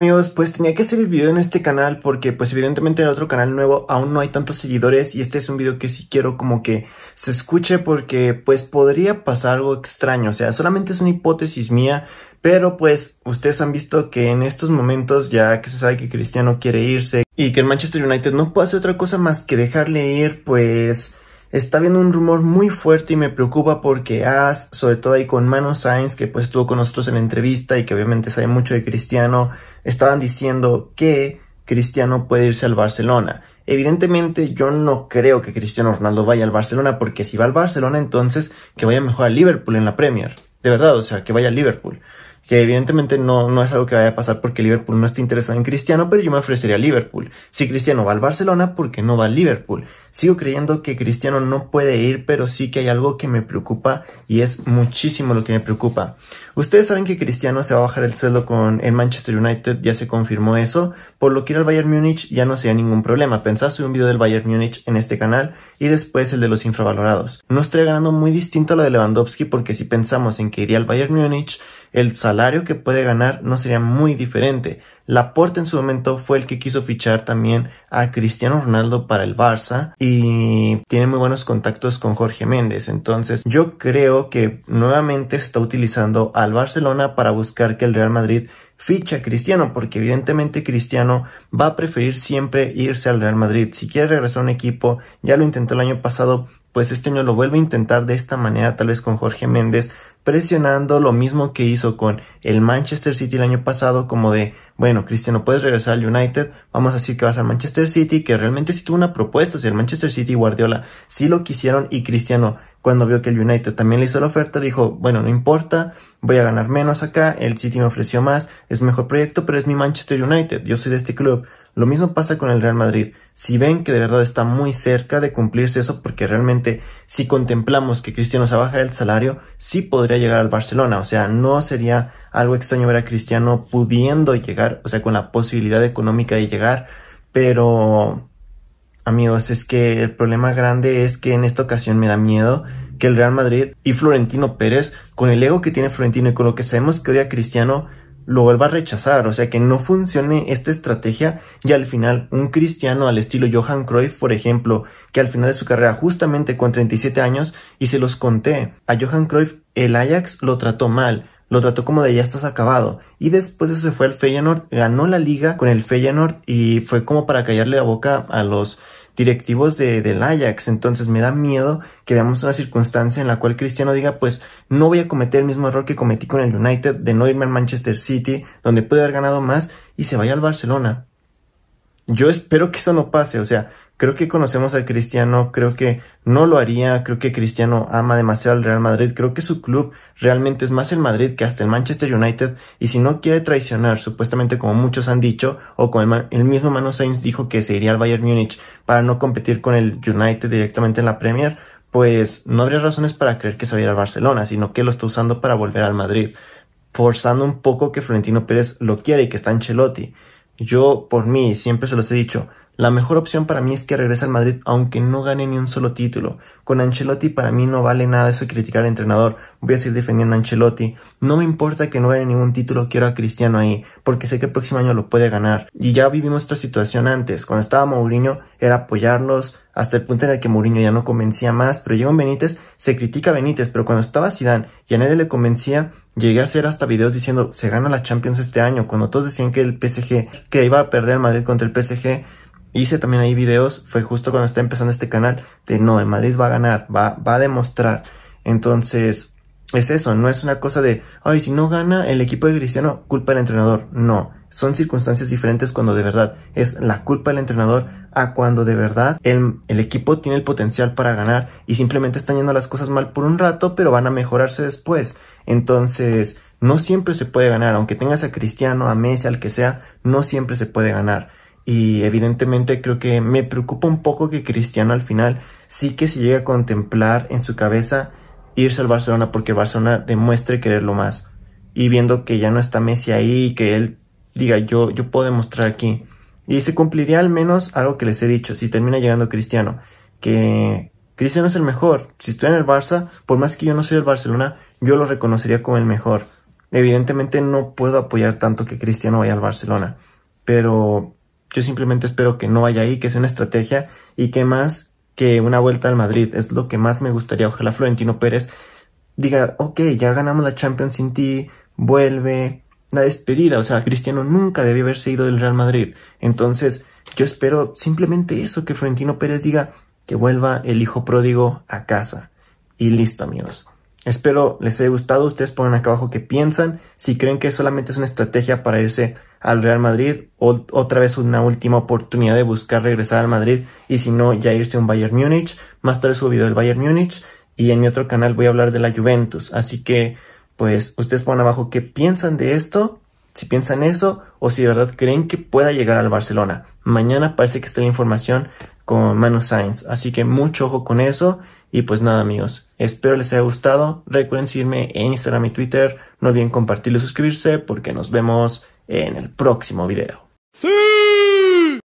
amigos, pues tenía que hacer el video en este canal porque pues evidentemente en otro canal nuevo aún no hay tantos seguidores y este es un video que sí quiero como que se escuche porque pues podría pasar algo extraño, o sea, solamente es una hipótesis mía, pero pues ustedes han visto que en estos momentos ya que se sabe que Cristiano quiere irse y que el Manchester United no puede hacer otra cosa más que dejarle ir pues está viendo un rumor muy fuerte y me preocupa porque As, sobre todo ahí con Manu Sainz, que pues estuvo con nosotros en la entrevista y que obviamente sabe mucho de Cristiano, estaban diciendo que Cristiano puede irse al Barcelona. Evidentemente yo no creo que Cristiano Ronaldo vaya al Barcelona porque si va al Barcelona entonces que vaya mejor al Liverpool en la Premier. De verdad, o sea, que vaya al Liverpool. Que evidentemente no, no es algo que vaya a pasar porque Liverpool no está interesado en Cristiano, pero yo me ofrecería a Liverpool. Si Cristiano va al Barcelona, ¿por qué no va al Liverpool? Sigo creyendo que Cristiano no puede ir, pero sí que hay algo que me preocupa y es muchísimo lo que me preocupa. Ustedes saben que Cristiano se va a bajar el sueldo con el Manchester United, ya se confirmó eso, por lo que ir al Bayern Múnich ya no sería ningún problema. Pensad un video del Bayern Múnich en este canal y después el de los infravalorados. No estaría ganando muy distinto a lo de Lewandowski porque si pensamos en que iría al Bayern Múnich, el salario que puede ganar no sería muy diferente. Laporte en su momento fue el que quiso fichar también a Cristiano Ronaldo para el Barça y tiene muy buenos contactos con Jorge Méndez. Entonces yo creo que nuevamente está utilizando al Barcelona para buscar que el Real Madrid ficha a Cristiano, porque evidentemente Cristiano va a preferir siempre irse al Real Madrid. Si quiere regresar a un equipo, ya lo intentó el año pasado, pues este año lo vuelve a intentar de esta manera, tal vez con Jorge Méndez, presionando lo mismo que hizo con el Manchester City el año pasado, como de, bueno, Cristiano, puedes regresar al United, vamos a decir que vas al Manchester City, que realmente sí tuvo una propuesta, si el Manchester City y Guardiola sí lo quisieron y Cristiano, cuando vio que el United también le hizo la oferta, dijo, bueno, no importa, voy a ganar menos acá, el City me ofreció más, es mejor proyecto, pero es mi Manchester United, yo soy de este club, lo mismo pasa con el Real Madrid. Si ven que de verdad está muy cerca de cumplirse eso, porque realmente si contemplamos que Cristiano se baja el salario, sí podría llegar al Barcelona. O sea, no sería algo extraño ver a Cristiano pudiendo llegar, o sea, con la posibilidad económica de llegar, pero amigos, es que el problema grande es que en esta ocasión me da miedo que el Real Madrid y Florentino Pérez, con el ego que tiene Florentino y con lo que sabemos que odia a Cristiano, lo vuelva a rechazar, o sea, que no funcione esta estrategia y al final un cristiano al estilo Johan Cruyff, por ejemplo, que al final de su carrera justamente con 37 años, y se los conté, a Johan Cruyff el Ajax lo trató mal, lo trató como de ya estás acabado. Y después de eso se fue al Feyenoord, ganó la liga con el Feyenoord y fue como para callarle la boca a los directivos de, del Ajax. Entonces me da miedo que veamos una circunstancia en la cual Cristiano diga, pues no voy a cometer el mismo error que cometí con el United de no irme al Manchester City, donde pude haber ganado más, y se vaya al Barcelona. Yo espero que eso no pase, o sea, creo que conocemos al Cristiano, creo que no lo haría, creo que Cristiano ama demasiado al Real Madrid, creo que su club realmente es más el Madrid que hasta el Manchester United y si no quiere traicionar, supuestamente como muchos han dicho, o como el, mismo Manu Sainz dijo que se iría al Bayern Múnich para no competir con el United directamente en la Premier, pues no habría razones para creer que se va a ir al Barcelona, sino que lo está usando para volver al Madrid, forzando un poco que Florentino Pérez lo quiere y que está en Ancelotti. Yo, por mí, siempre se los he dicho, la mejor opción para mí es que regrese al Madrid aunque no gane ni un solo título. Con Ancelotti para mí no vale nada eso de criticar al entrenador. Voy a seguir defendiendo a Ancelotti. No me importa que no gane ningún título, quiero a Cristiano ahí, porque sé que el próximo año lo puede ganar. Y ya vivimos esta situación antes. Cuando estaba Mourinho era apoyarlos hasta el punto en el que Mourinho ya no convencía más, pero llegó Benítez, se critica a Benítez, pero cuando estaba Zidane y a nadie le convencía, Llegué a hacer hasta videos diciendo se gana la Champions este año, cuando todos decían que el PSG, que iba a perder el Madrid contra el PSG, hice también ahí videos, fue justo cuando está empezando este canal, de no, el Madrid va a ganar, va, va a demostrar. Entonces, es eso, no es una cosa de, ay, si no gana el equipo de Cristiano, culpa el entrenador. No, son circunstancias diferentes cuando de verdad es la culpa del entrenador a cuando de verdad el, el, equipo tiene el potencial para ganar y simplemente están yendo las cosas mal por un rato, pero van a mejorarse después. Entonces, no siempre se puede ganar, aunque tengas a Cristiano, a Messi, al que sea, no siempre se puede ganar. Y evidentemente creo que me preocupa un poco que Cristiano al final sí que se llegue a contemplar en su cabeza irse al Barcelona porque Barcelona demuestre quererlo más. Y viendo que ya no está Messi ahí y que él diga yo, yo puedo demostrar aquí. Y se cumpliría al menos algo que les he dicho, si termina llegando Cristiano, que Cristiano es el mejor. Si estoy en el Barça, por más que yo no soy del Barcelona, yo lo reconocería como el mejor. Evidentemente no puedo apoyar tanto que Cristiano vaya al Barcelona, pero yo simplemente espero que no vaya ahí, que sea una estrategia y que más que una vuelta al Madrid. Es lo que más me gustaría. Ojalá Florentino Pérez diga, ok, ya ganamos la Champions sin ti, vuelve. La despedida, o sea, Cristiano nunca debió haberse ido del Real Madrid. Entonces, yo espero simplemente eso, que Florentino Pérez diga que vuelva el hijo pródigo a casa. Y listo, amigos. Espero les haya gustado. Ustedes pongan acá abajo qué piensan. Si creen que solamente es una estrategia para irse al Real Madrid o otra vez una última oportunidad de buscar regresar al Madrid y si no ya irse a un Bayern Múnich. Más tarde subo video del Bayern Múnich y en mi otro canal voy a hablar de la Juventus. Así que pues ustedes pongan abajo qué piensan de esto si piensan eso o si de verdad creen que pueda llegar al Barcelona. Mañana parece que está la información con Manu Sainz, así que mucho ojo con eso. Y pues nada amigos, espero les haya gustado. Recuerden seguirme en Instagram y Twitter. No olviden compartirlo y suscribirse porque nos vemos en el próximo video. ¡Sí!